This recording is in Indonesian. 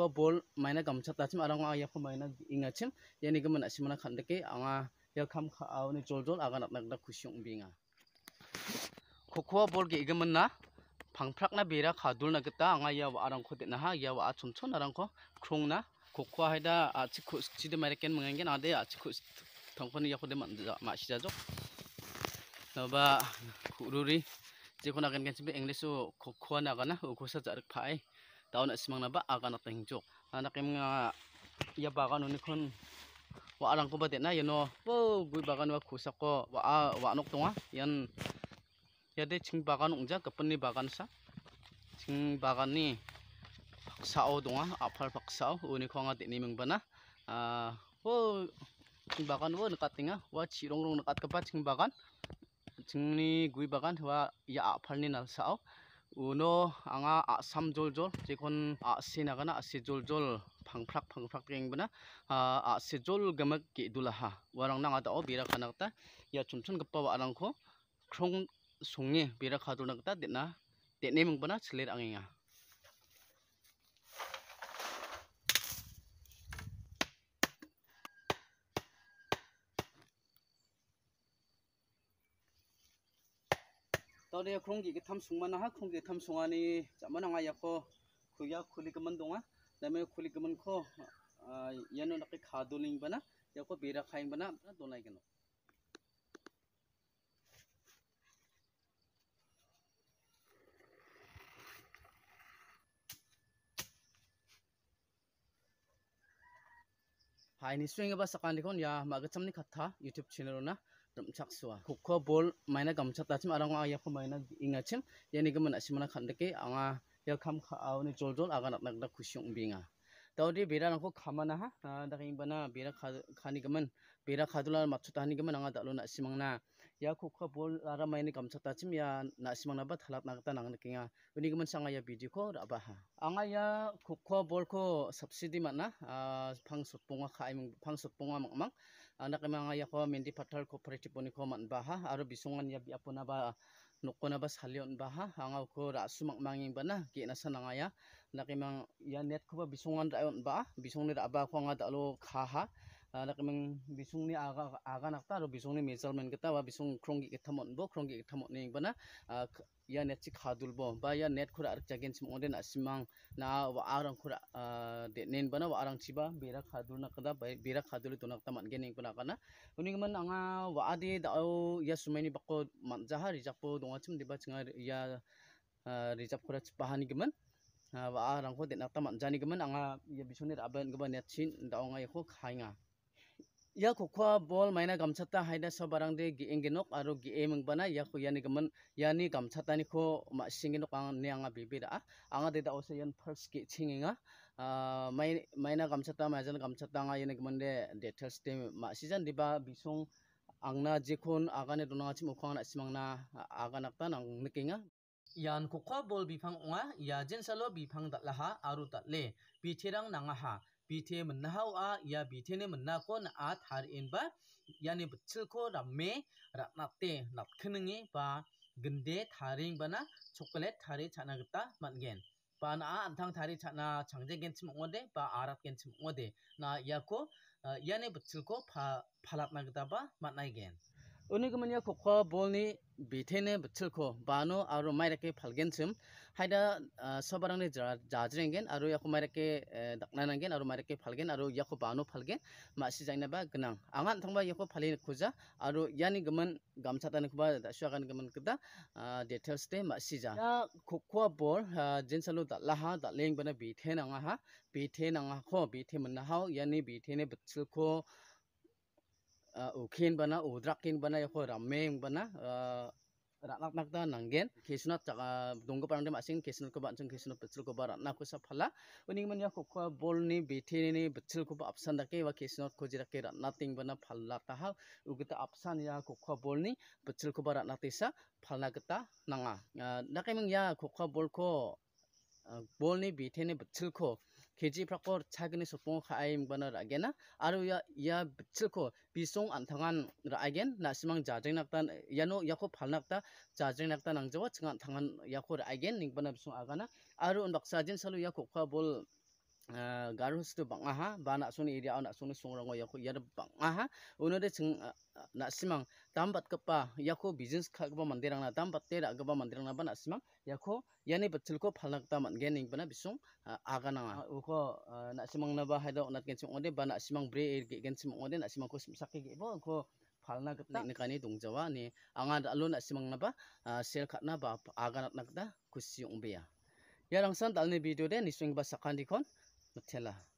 ko bol maina gamcha tachim arang a yako maina ingachim yani gaman asimana khandake anga yakam kha awni joljol aga nak nak khusyong binga kokho bol ge igaman na gata na bera kha na anga ya wa arang na ha ya wa achum arang na ha da achi mare mangen na achi chon chi kho kho khrong khus h 방 t 락나 베라 가둘나 그따 앙 a 야 h 랑코 데나하 야아 a 촌 아랑코 크롱나 고코 하이다 아치코 지데 마레켄 멍엔게 나데 아치 a 덩 a 니야 a 데 만자 마시자죠 나바 우루리 제코나 겐겐 집에 잉글리스 코코나 a 나 고사 자르 파이 tao ya na isimang naba aga ya na jok anak yung mga yabaka nun wa waalang ko din na o po gui baka wa kusa ko wa wa nok tonga yan yade ching nung dyan kapan ni sa ching baka ni paksao nga apal paksao unikon nga yung mengbana ah po ching nung wo nga wa chirong rong nakat pa ching bagan ni gui baka nung ya apal ni nalsao uno anga asam jol jol jekon asina kana asi jol jol phangphrak phangphrak ring bana a asi jol gamak ki dulaha warang nang ata obira kana ya chumchun gappa wa arang kho khrong songye bira kha dulang ta dena tenem chler anginga ตอนนี้ครงกิกทำสุมานะฮะครงกิกทำสุงานี้จะมันอะไรอากก็คุยคุลิกมันตรงอ่ะแต่เมื่อคุลิกมันก็ยันนักขาดูลิงบ้านะอยาก็เบียร์ขายบ้านะตัวไหนกันเนาะ Hai ni swing ba s a k ดี dikon ya magat samni khatha YouTube ช h a n n e l ramchak suwa hukho bol maina gamcha tachim aranga ya kho maina ingachim yani gamana simana khandake anga ya kham kha awni jol jol aga nak nak khusyong binga tau di bira nangku kamana ha, ah daging bana bira khani kaman, bira khadulah macut khani kaman nangga dalu nasi mangna, ya aku kah bol lara maini kamsat acim ya nasi mangna bat halat nangkta nangga kenga, ini kaman sanga ya video ko raba ha, angga ya aku kah bol ko subsidi mana, ah pang supunga kai mang pang supunga mang mang, anda kemangga ya kah mendi patal ko perhati puni ko man bah ha, aru bisungan ya biapun apa nukuna ba halion ba ha hangaw ko ra manging ba na ki na sanangaya nakimang ya net ko ba bisungan ra ba bisong ni ra ba ko nga dalo kha ha ada kemeng bisung ni aga aga nakta ro bisung ni measurement kita wa bisung krongi kita mon bo krongi kita mon ning bana ya net sik hadul bo ba ya net khura ar jagen sim onden asimang na wa arang kura de nen bana wa arang chiba berak hadul na kada berak hadul itu nakta man ning bana kana uning man anga wa adi da ya sumaini bako man zahari rijak dong donga di deba chinga ya rijak khura chpahani gemen wa arang ko de nakta man jani gemen anga ya bisung ni raban gemen net chin da ya ko khainga ya kukua bol maina gamchata haida so barang de gi enginok aro gi emeng bana ya ku yani gaman yani gamchata ni ya, ko ma singin ok ang nianga bibira ah. anga de da osa yan ah ki chinginga maina gamchata maizan gamchata nga yani gaman de details de ma sizan diba bisong angna jikun agane dunanga chim ukwang na simang na aganakta nang nikinga yan kukua bol bipang unga ya jinsalo bipang dat laha aru dat le bitirang nangaha ha बीथे मन हाउ आ या बीथे ने मन को आ थार इन बा यानी बच्चल को रम्मे रत्नाते नपखनंगे बा गंदे थारिंग बना चॉकलेट थारे छाना गता मनगेन ba na antang thari chana changje genchim ode ba arat genchim ode na yako yane butsil ko pha phalat na gata ba matnai gen Unigumania coqua bolni, betene, butilco, bano, aromareke, palgensum, hida, uh, sobarani jarjangan, aru yakumareke, dagnanangan, aromareke, palgen, aru yakubano, palgen, masizanaba, gnang. Aman tamba yako palinacuza, aru yanigaman, gamsatanakuba, shagan gamankuda, details de masiza. Coqua bol, uh, jinsalu, that laha, that lingbana betenangaha, betenangaho, betemanaho, yani betene, butilco, ukhin bana udrakin bana yoko rameng bana ratnak nak ta nanggen kesna taka dongga parande masing kesna ko banchang kesna petsul ko barat na ko sa phala uning manya ko ko bolni bethini ni petsul ko apsan dake wa kesna ko jira ke bana phalla ta ha ugita apsan ya ko ko bolni petsul ko barat na tesa phalna gata nanga nakai mang ya ko ko bol ko bolni bethini petsul ko kiji prakor chagni supo khaim bana ragena aru ya ya chilko pisong anthangan ra again na simang jajeng nakta yano yakho phalnakta nangjawa changan thangan yakho ra again ning bana bisu agana aru unbaksa jin salu yakho khabol Eh, garus tu bang aha bana nak suni dia nak suni sungrongo ya ko ya bang aha uno de sing eh, eh, na simang tambat kepa ya ko business kha kepa mandirang na tambat te rak kepa mandirang na ba simang ya yani ya ni betul ko palak ta man bana bisung aga na ah, uko ko na simang na ba ha do nat gen sing ode bana simang bre er ge gen simang ode na simang ko sim sakki ge bo ko phalna gatna ni kani dong jawa ni anga alun na simang na ba sel na ba aga nat na kusi ung beya ya rangsan dalni video de nisung ba sakandi kon चला अच्छा